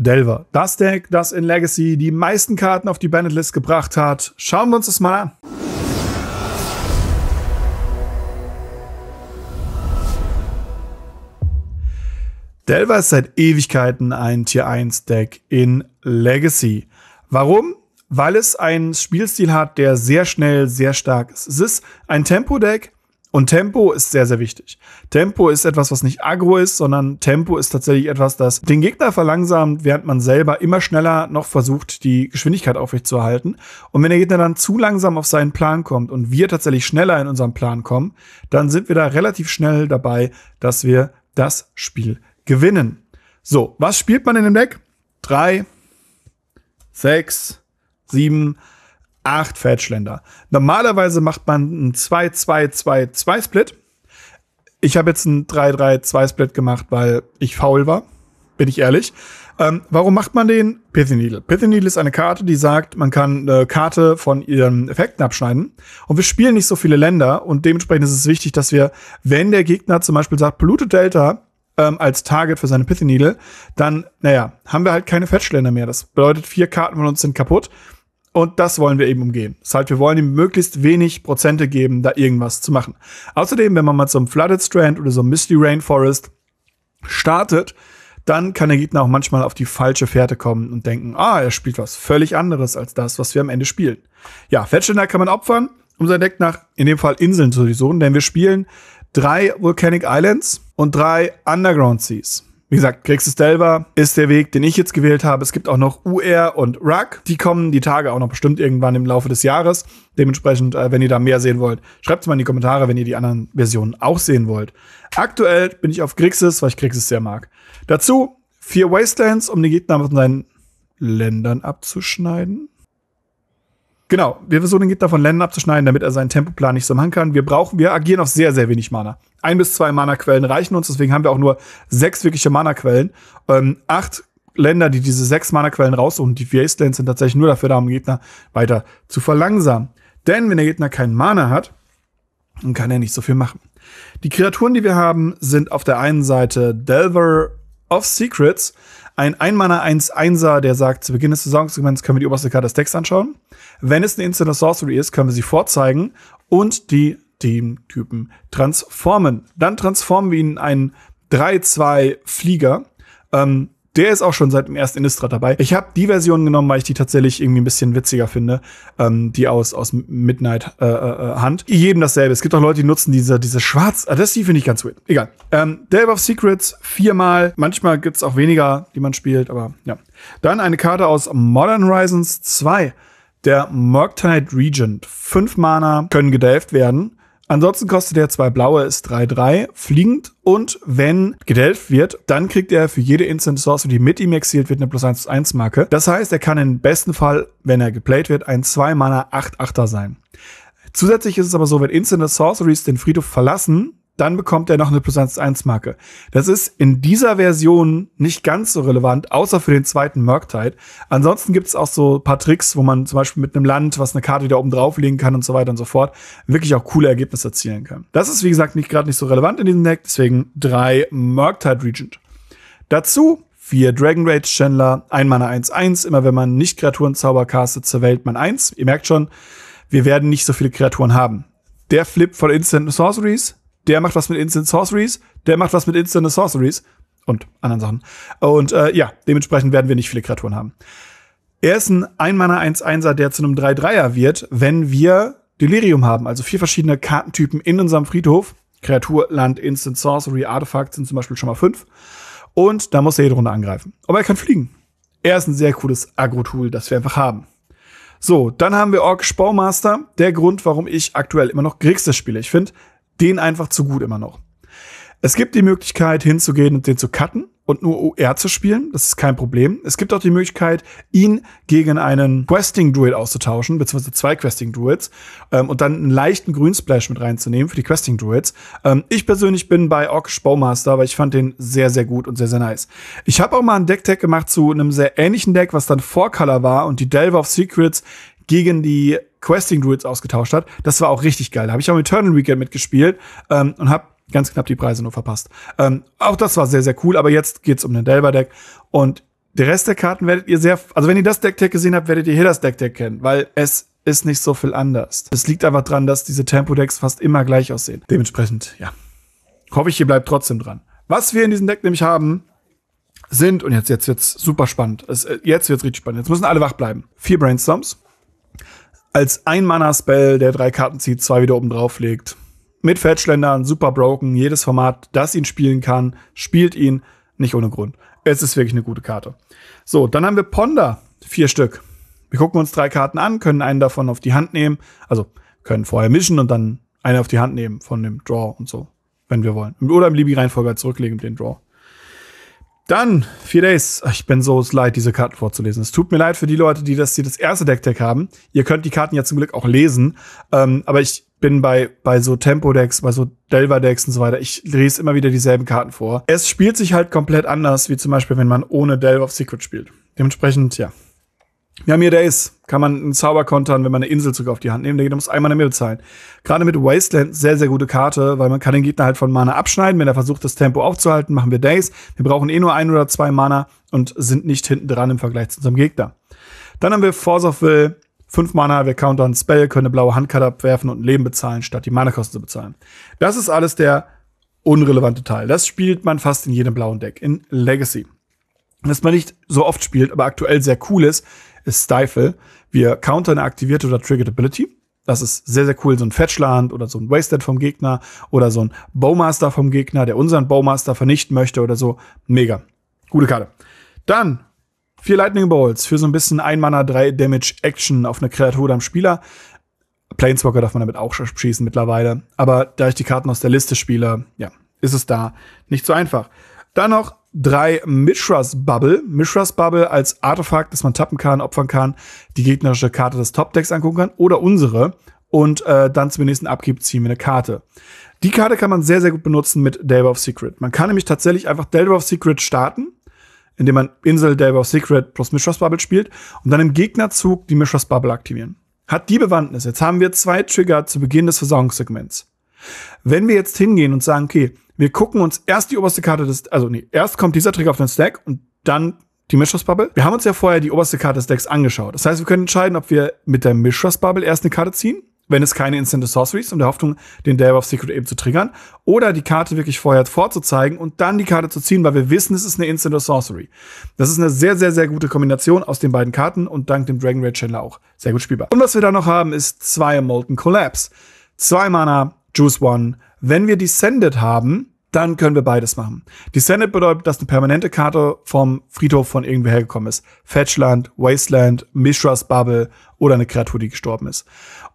Delver. Das Deck, das in Legacy die meisten Karten auf die Bandit-List gebracht hat. Schauen wir uns das mal an. Delver ist seit Ewigkeiten ein Tier 1 Deck in Legacy. Warum? Weil es einen Spielstil hat, der sehr schnell, sehr stark ist. Es ist ein Tempo-Deck, und Tempo ist sehr, sehr wichtig. Tempo ist etwas, was nicht aggro ist, sondern Tempo ist tatsächlich etwas, das den Gegner verlangsamt, während man selber immer schneller noch versucht, die Geschwindigkeit aufrechtzuerhalten. Und wenn der Gegner dann zu langsam auf seinen Plan kommt und wir tatsächlich schneller in unseren Plan kommen, dann sind wir da relativ schnell dabei, dass wir das Spiel gewinnen. So, was spielt man in dem Deck? Drei, sechs, sieben, acht Feldschländer. Normalerweise macht man einen 2-2-2-2-Split. Ich habe jetzt einen 3-3-2-Split gemacht, weil ich faul war. Bin ich ehrlich. Ähm, warum macht man den? Pithy Needle. Pithy Needle ist eine Karte, die sagt, man kann eine Karte von ihren Effekten abschneiden. Und wir spielen nicht so viele Länder und dementsprechend ist es wichtig, dass wir, wenn der Gegner zum Beispiel sagt, Polluted Delta ähm, als Target für seine Pithy Needle, dann, naja, haben wir halt keine Fetchländer mehr. Das bedeutet, vier Karten von uns sind kaputt. Und das wollen wir eben umgehen. Das heißt, wir wollen ihm möglichst wenig Prozente geben, da irgendwas zu machen. Außerdem, wenn man mal zum Flooded Strand oder so Misty Rainforest startet, dann kann der Gegner auch manchmal auf die falsche Fährte kommen und denken, ah, er spielt was völlig anderes als das, was wir am Ende spielen. Ja, Fettständer kann man opfern, um sein Deck nach, in dem Fall Inseln zu suchen, denn wir spielen drei Volcanic Islands und drei Underground Seas. Wie gesagt, Grixis Kriegsestelva ist der Weg, den ich jetzt gewählt habe. Es gibt auch noch UR und Rug. Die kommen die Tage auch noch bestimmt irgendwann im Laufe des Jahres. Dementsprechend, äh, wenn ihr da mehr sehen wollt, schreibt es mal in die Kommentare, wenn ihr die anderen Versionen auch sehen wollt. Aktuell bin ich auf Grixis, weil ich Grixis sehr mag. Dazu vier Wastelands, um die Gegner von seinen Ländern abzuschneiden. Genau, wir versuchen den Gegner von Ländern abzuschneiden, damit er seinen Tempoplan nicht so machen kann. Wir brauchen, wir agieren auf sehr, sehr wenig Mana. Ein bis zwei Mana-Quellen reichen uns, deswegen haben wir auch nur sechs wirkliche Mana-Quellen. Ähm, acht Länder, die diese sechs Mana-Quellen raussuchen, die Wastelands sind tatsächlich nur dafür da, um den Gegner weiter zu verlangsamen. Denn wenn der Gegner keinen Mana hat, dann kann er nicht so viel machen. Die Kreaturen, die wir haben, sind auf der einen Seite Delver of Secrets, ein Einmanner 1 1 er der sagt, zu Beginn des Saisonsegments können wir die oberste Karte des Decks anschauen. Wenn es eine Instant Sorcery ist, können wir sie vorzeigen und die den Typen transformen. Dann transformen wir ihn in einen 3-2 Flieger. Ähm, der ist auch schon seit dem ersten Innistrad dabei. Ich habe die Version genommen, weil ich die tatsächlich irgendwie ein bisschen witziger finde. Ähm, die aus, aus Midnight äh, äh, Hand. Jedem dasselbe. Es gibt auch Leute, die nutzen diese, diese schwarz. Ah, das die finde ich ganz weird. Egal. Ähm, Delve of Secrets viermal. Manchmal gibt es auch weniger, die man spielt, aber ja. Dann eine Karte aus Modern Horizons 2. Der Murktide Regent. Fünf Mana können gedelft werden. Ansonsten kostet er zwei blaue, ist 3-3, fliegend. Und wenn gedelft wird, dann kriegt er für jede Instant Sorcery, die mit ihm exiliert wird, eine plus 1 1 Marke. Das heißt, er kann im besten Fall, wenn er geplayt wird, ein 2-Mana 8-8er sein. Zusätzlich ist es aber so, wenn Instant Sorceries den Friedhof verlassen, dann bekommt er noch eine plus 1 1 Marke. Das ist in dieser Version nicht ganz so relevant, außer für den zweiten Merktide. Ansonsten gibt es auch so paar Tricks, wo man zum Beispiel mit einem Land, was eine Karte da oben drauflegen kann und so weiter und so fort, wirklich auch coole Ergebnisse erzielen kann. Das ist, wie gesagt, nicht gerade nicht so relevant in diesem Deck, deswegen drei Merktide Regent. Dazu vier Dragon Rage Chandler, ein Mana 1-1, immer wenn man nicht Kreaturenzauber castet, zur Welt man 1. Ihr merkt schon, wir werden nicht so viele Kreaturen haben. Der Flip von Instant Sorceries, der macht was mit Instant Sorceries, der macht was mit Instant Sorceries und anderen Sachen. Und äh, ja, dementsprechend werden wir nicht viele Kreaturen haben. Er ist ein Einmanner 1-1er, der zu einem 3-3er wird, wenn wir Delirium haben, also vier verschiedene Kartentypen in unserem Friedhof. Kreatur, Land, Instant Sorcery, Artefakt sind zum Beispiel schon mal fünf. Und da muss er jede Runde angreifen. Aber er kann fliegen. Er ist ein sehr cooles Agro-Tool, das wir einfach haben. So, dann haben wir Orc Spaumaster. Der Grund, warum ich aktuell immer noch Grixis spiele. Ich finde, den einfach zu gut immer noch. Es gibt die Möglichkeit, hinzugehen und den zu cutten und nur OR zu spielen. Das ist kein Problem. Es gibt auch die Möglichkeit, ihn gegen einen Questing-Druid auszutauschen, beziehungsweise zwei Questing-Druids, ähm, und dann einen leichten Grünsplash mit reinzunehmen für die Questing-Druids. Ähm, ich persönlich bin bei Orkish Bowmaster, weil ich fand den sehr, sehr gut und sehr, sehr nice. Ich habe auch mal ein Deck-Tag gemacht zu einem sehr ähnlichen Deck, was dann Vorcolor war und die Delve of Secrets gegen die Questing Druids ausgetauscht hat. Das war auch richtig geil. Da habe ich auch mit Eternal Weekend mitgespielt ähm, und habe ganz knapp die Preise nur verpasst. Ähm, auch das war sehr, sehr cool, aber jetzt geht es um den Delver Deck und der Rest der Karten werdet ihr sehr, also wenn ihr das Deck Deckdeck gesehen habt, werdet ihr hier das Deck Deckdeck kennen, weil es ist nicht so viel anders. Es liegt einfach dran, dass diese Tempo-Decks fast immer gleich aussehen. Dementsprechend, ja. Hoffe ich, ihr bleibt trotzdem dran. Was wir in diesem Deck nämlich haben, sind, und jetzt, jetzt wird's super spannend. Es, äh, jetzt wird's richtig spannend. Jetzt müssen alle wach bleiben. Vier Brainstorms, als Ein-Mana-Spell, der drei Karten zieht, zwei wieder oben drauf legt. Mit Fetchländern, super broken, jedes Format, das ihn spielen kann, spielt ihn nicht ohne Grund. Es ist wirklich eine gute Karte. So, dann haben wir Ponder, vier Stück. Wir gucken uns drei Karten an, können einen davon auf die Hand nehmen, also können vorher mischen und dann einen auf die Hand nehmen von dem Draw und so, wenn wir wollen. Oder im libi reihenfolger zurücklegen mit dem Draw. Dann, vier Days. Ich bin so leid, diese Karten vorzulesen. Es tut mir leid für die Leute, die das, die das erste Deckdeck haben. Ihr könnt die Karten ja zum Glück auch lesen. Ähm, aber ich bin bei, bei so Tempo-Decks, bei so Delver-Decks und so weiter. Ich lese immer wieder dieselben Karten vor. Es spielt sich halt komplett anders, wie zum Beispiel, wenn man ohne Delve of Secret spielt. Dementsprechend, ja, wir haben hier Days, kann man einen Zauber kontern, wenn man eine Insel sogar auf die Hand nehmen. Der Gegner muss einmal eine Mehl bezahlen. Gerade mit Wasteland sehr, sehr gute Karte, weil man kann den Gegner halt von Mana abschneiden. Wenn er versucht, das Tempo aufzuhalten, machen wir Days. Wir brauchen eh nur ein oder zwei Mana und sind nicht hinten dran im Vergleich zu unserem Gegner. Dann haben wir Force of Will, Fünf Mana, wir countern Spell, können eine blaue Handkarte abwerfen und ein Leben bezahlen, statt die Mana-Kosten zu bezahlen. Das ist alles der unrelevante Teil. Das spielt man fast in jedem blauen Deck, in Legacy. Was man nicht so oft spielt, aber aktuell sehr cool ist, ist Stifle. Wir countern eine aktivierte oder triggered Ability. Das ist sehr, sehr cool. So ein Fetchland oder so ein Wasted vom Gegner oder so ein Bowmaster vom Gegner, der unseren Bowmaster vernichten möchte oder so. Mega. Gute Karte. Dann vier Lightning Bolts für so ein bisschen ein Mana, drei Damage Action auf eine Kreatur oder am Spieler. Planeswalker darf man damit auch schießen mittlerweile. Aber da ich die Karten aus der Liste spiele, ja, ist es da nicht so einfach. Dann noch drei Mishras Bubble. Mishras Bubble als Artefakt, das man tappen kann, opfern kann, die gegnerische Karte des Topdecks angucken kann oder unsere und äh, dann zum nächsten Abgib ziehen wir eine Karte. Die Karte kann man sehr, sehr gut benutzen mit Delver of Secret. Man kann nämlich tatsächlich einfach Delver of Secret starten, indem man Insel Delver of Secret plus Mishras Bubble spielt und dann im Gegnerzug die Mishras Bubble aktivieren. Hat die Bewandtnis. Jetzt haben wir zwei Trigger zu Beginn des Versorgungssegments. Wenn wir jetzt hingehen und sagen, okay, wir gucken uns erst die oberste Karte des, also nee, erst kommt dieser Trick auf den Stack und dann die Mishra's Bubble. Wir haben uns ja vorher die oberste Karte des Decks angeschaut. Das heißt, wir können entscheiden, ob wir mit der Mishra's Bubble erst eine Karte ziehen, wenn es keine Instant Sorceries, und der Hoffnung, den Dare of Secret eben zu triggern, oder die Karte wirklich vorher vorzuzeigen und dann die Karte zu ziehen, weil wir wissen, es ist eine Instant Sorcery. Das ist eine sehr, sehr, sehr gute Kombination aus den beiden Karten und dank dem Dragon Raid Channel auch sehr gut spielbar. Und was wir da noch haben, ist zwei Molten Collapse. Zwei Mana, Juice One. Wenn wir Descended haben, dann können wir beides machen. Descended bedeutet, dass eine permanente Karte vom Friedhof von irgendwer hergekommen ist. Fetchland, Wasteland, Mishras Bubble oder eine Kreatur, die gestorben ist.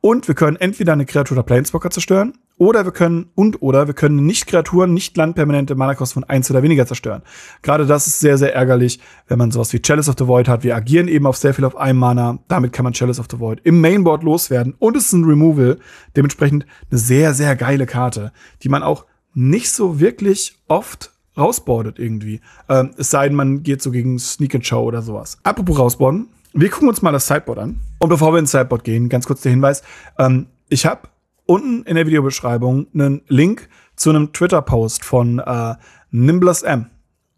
Und wir können entweder eine Kreatur oder Planeswalker zerstören oder wir können, und oder wir können nicht Kreaturen, nicht landpermanente Mana-Kosten von eins oder weniger zerstören. Gerade das ist sehr, sehr ärgerlich, wenn man sowas wie Chalice of the Void hat. Wir agieren eben auf sehr viel auf einem Mana. Damit kann man Chalice of the Void im Mainboard loswerden. Und es ist ein Removal. Dementsprechend eine sehr, sehr geile Karte, die man auch nicht so wirklich oft rausbordet irgendwie. Ähm, es sei denn, man geht so gegen Sneak and Show oder sowas. Apropos rausborden, wir gucken uns mal das Sideboard an. Und bevor wir ins Sideboard gehen, ganz kurz der Hinweis. Ähm, ich habe unten in der Videobeschreibung einen Link zu einem Twitter-Post von äh, Nimbless M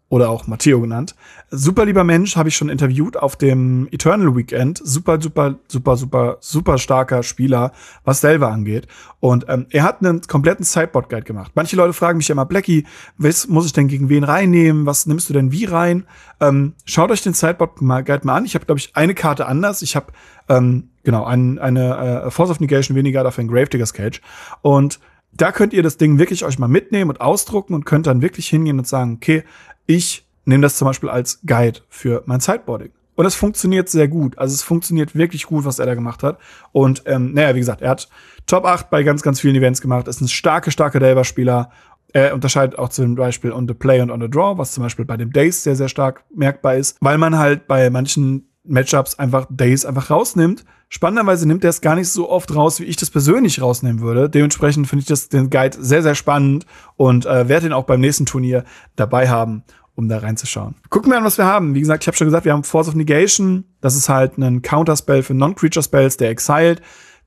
oder auch Matteo genannt. Super lieber Mensch, habe ich schon interviewt auf dem Eternal Weekend. Super, super, super, super, super starker Spieler, was selber angeht. Und ähm, er hat einen kompletten Sideboard-Guide gemacht. Manche Leute fragen mich ja immer, Blackie, was muss ich denn gegen wen reinnehmen? Was nimmst du denn wie rein? Ähm, schaut euch den Sideboard-Guide mal an. Ich habe, glaube ich, eine Karte anders. Ich habe, ähm, genau, ein, eine äh, Force of Negation weniger, dafür ein Gravediggers Cage. Und da könnt ihr das Ding wirklich euch mal mitnehmen und ausdrucken und könnt dann wirklich hingehen und sagen, okay, ich nehme das zum Beispiel als Guide für mein Sideboarding. Und es funktioniert sehr gut. Also es funktioniert wirklich gut, was er da gemacht hat. Und ähm, naja, wie gesagt, er hat Top 8 bei ganz, ganz vielen Events gemacht, ist ein starke, starke Delver-Spieler. Er unterscheidet auch zum Beispiel on the play und on the draw, was zum Beispiel bei dem Days sehr, sehr stark merkbar ist, weil man halt bei manchen Matchups einfach Days einfach rausnimmt. Spannenderweise nimmt er es gar nicht so oft raus, wie ich das persönlich rausnehmen würde. Dementsprechend finde ich das, den Guide sehr, sehr spannend und äh, werde ihn auch beim nächsten Turnier dabei haben, um da reinzuschauen. Gucken wir an, was wir haben. Wie gesagt, ich habe schon gesagt, wir haben Force of Negation. Das ist halt ein Counterspell für Non-Creature-Spells, der exiled.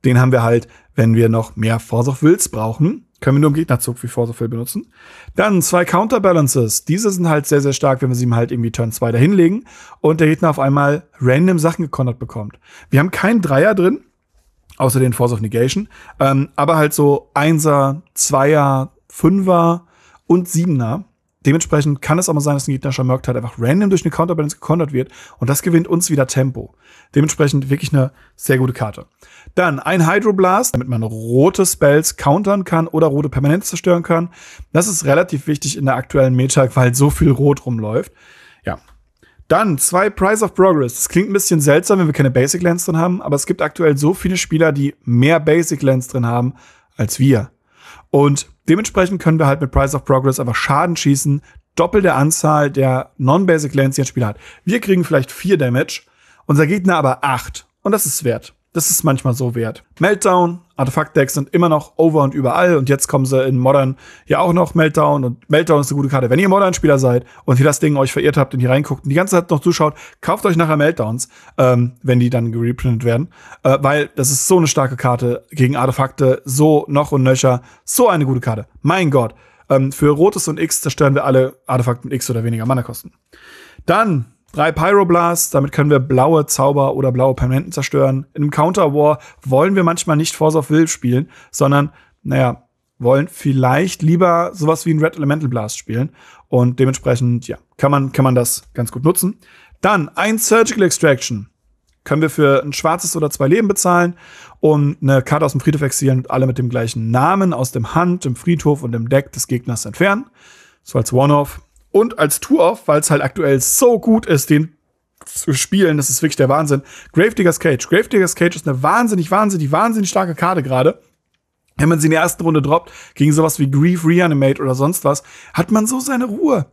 Den haben wir halt, wenn wir noch mehr Force of Wills brauchen. Können wir nur im Gegnerzug wie Forceful benutzen. Dann zwei Counterbalances. Diese sind halt sehr, sehr stark, wenn wir sie ihm halt irgendwie Turn 2 dahinlegen und der Gegner auf einmal random Sachen gekontert bekommt. Wir haben keinen Dreier drin, außer den Force of Negation, ähm, aber halt so Einser, Zweier, Fünfer und Siebener. Dementsprechend kann es auch mal sein, dass ein gegnerischer Merc halt einfach random durch eine Counterbalance gekontert wird und das gewinnt uns wieder Tempo. Dementsprechend wirklich eine sehr gute Karte. Dann ein Hydroblast, damit man rote Spells countern kann oder rote Permanenz zerstören kann. Das ist relativ wichtig in der aktuellen Meta, weil so viel rot rumläuft. Ja. Dann zwei Price of Progress. Das klingt ein bisschen seltsam, wenn wir keine Basic Lands drin haben, aber es gibt aktuell so viele Spieler, die mehr Basic Lands drin haben als wir. Und dementsprechend können wir halt mit Price of Progress einfach Schaden schießen, doppelte Anzahl der Non-Basic Lands, die ein Spieler hat. Wir kriegen vielleicht vier Damage, unser Gegner aber acht. Und das ist wert das ist manchmal so wert. Meltdown, Artefakt-Decks sind immer noch over und überall und jetzt kommen sie in Modern ja auch noch Meltdown und Meltdown ist eine gute Karte. Wenn ihr Modern-Spieler seid und hier das Ding euch verirrt habt und hier reinguckt und die ganze Zeit noch zuschaut, kauft euch nachher Meltdowns, ähm, wenn die dann gereprintet werden, äh, weil das ist so eine starke Karte gegen Artefakte, so noch und nöcher, so eine gute Karte. Mein Gott, ähm, für Rotes und X zerstören wir alle Artefakte mit X oder weniger Mana-Kosten. Dann Drei Pyroblasts, damit können wir blaue Zauber oder blaue Permanenten zerstören. In einem Counter War wollen wir manchmal nicht Force of Will spielen, sondern, naja, wollen vielleicht lieber sowas wie ein Red Elemental Blast spielen. Und dementsprechend, ja, kann man, kann man das ganz gut nutzen. Dann ein Surgical Extraction. Können wir für ein schwarzes oder zwei Leben bezahlen und eine Karte aus dem Friedhof exilieren und alle mit dem gleichen Namen aus dem Hand, dem Friedhof und dem Deck des Gegners entfernen. So als One-Off. Und als Tour-Off, weil es halt aktuell so gut ist, den zu spielen, das ist wirklich der Wahnsinn. Gravedigger's Cage. Gravedigger's Cage ist eine wahnsinnig, wahnsinnig, wahnsinnig starke Karte gerade. Wenn man sie in der ersten Runde droppt, gegen sowas wie Grief Reanimate oder sonst was, hat man so seine Ruhe.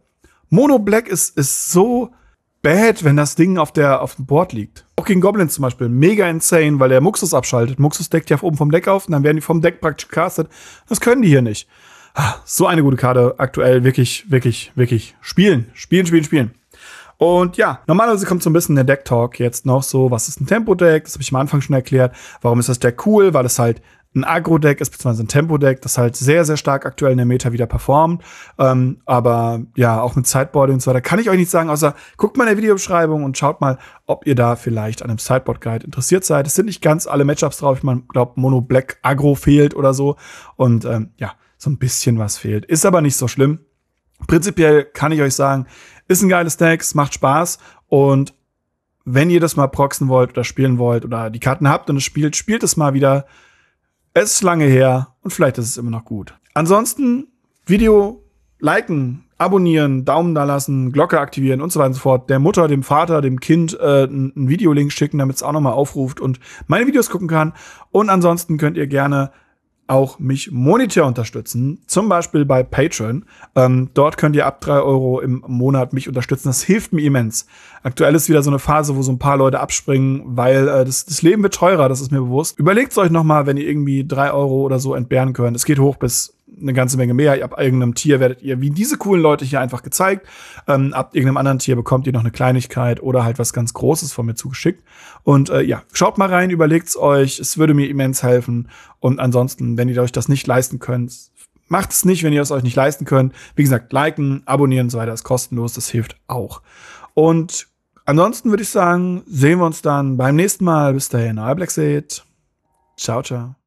Mono Black ist, ist so bad, wenn das Ding auf, der, auf dem Board liegt. Auch gegen Goblins zum Beispiel. Mega insane, weil der Muxus abschaltet. Muxus deckt ja oben vom Deck auf und dann werden die vom Deck praktisch gecastet. Das können die hier nicht so eine gute Karte aktuell. Wirklich, wirklich, wirklich spielen. Spielen, spielen, spielen. Und ja, normalerweise kommt so ein bisschen der Deck-Talk jetzt noch so, was ist ein Tempo-Deck? Das habe ich am Anfang schon erklärt. Warum ist das Deck cool? Weil es halt ein Agro-Deck ist, beziehungsweise ein Tempo-Deck, das halt sehr, sehr stark aktuell in der Meta wieder performt. Ähm, aber ja, auch mit Sideboarding und so weiter kann ich euch nicht sagen, außer guckt mal in der Videobeschreibung und schaut mal, ob ihr da vielleicht an einem Sideboard-Guide interessiert seid. Es sind nicht ganz alle Matchups drauf. Ich meine, glaube, Mono-Black-Agro fehlt oder so. Und ähm, ja, so ein bisschen was fehlt. Ist aber nicht so schlimm. Prinzipiell kann ich euch sagen, ist ein geiles Deck, es macht Spaß und wenn ihr das mal proxen wollt oder spielen wollt oder die Karten habt und es spielt, spielt es mal wieder. Es ist lange her und vielleicht ist es immer noch gut. Ansonsten Video liken, abonnieren, Daumen da lassen, Glocke aktivieren und so weiter und so fort. Der Mutter, dem Vater, dem Kind äh, einen Videolink schicken, damit es auch nochmal aufruft und meine Videos gucken kann. Und ansonsten könnt ihr gerne auch mich monetär unterstützen, zum Beispiel bei Patreon. Ähm, dort könnt ihr ab drei Euro im Monat mich unterstützen. Das hilft mir immens. Aktuell ist wieder so eine Phase, wo so ein paar Leute abspringen, weil äh, das, das Leben wird teurer, das ist mir bewusst. Überlegt es euch nochmal, wenn ihr irgendwie drei Euro oder so entbehren könnt. Es geht hoch bis eine ganze Menge mehr. Ab irgendeinem Tier werdet ihr wie diese coolen Leute hier einfach gezeigt. Ähm, ab irgendeinem anderen Tier bekommt ihr noch eine Kleinigkeit oder halt was ganz Großes von mir zugeschickt. Und äh, ja, schaut mal rein, überlegt's euch. Es würde mir immens helfen. Und ansonsten, wenn ihr euch das nicht leisten könnt, macht es nicht, wenn ihr es euch nicht leisten könnt. Wie gesagt, liken, abonnieren und so weiter ist kostenlos. Das hilft auch. Und ansonsten würde ich sagen, sehen wir uns dann beim nächsten Mal. Bis dahin, euer Black Seed. Ciao, ciao.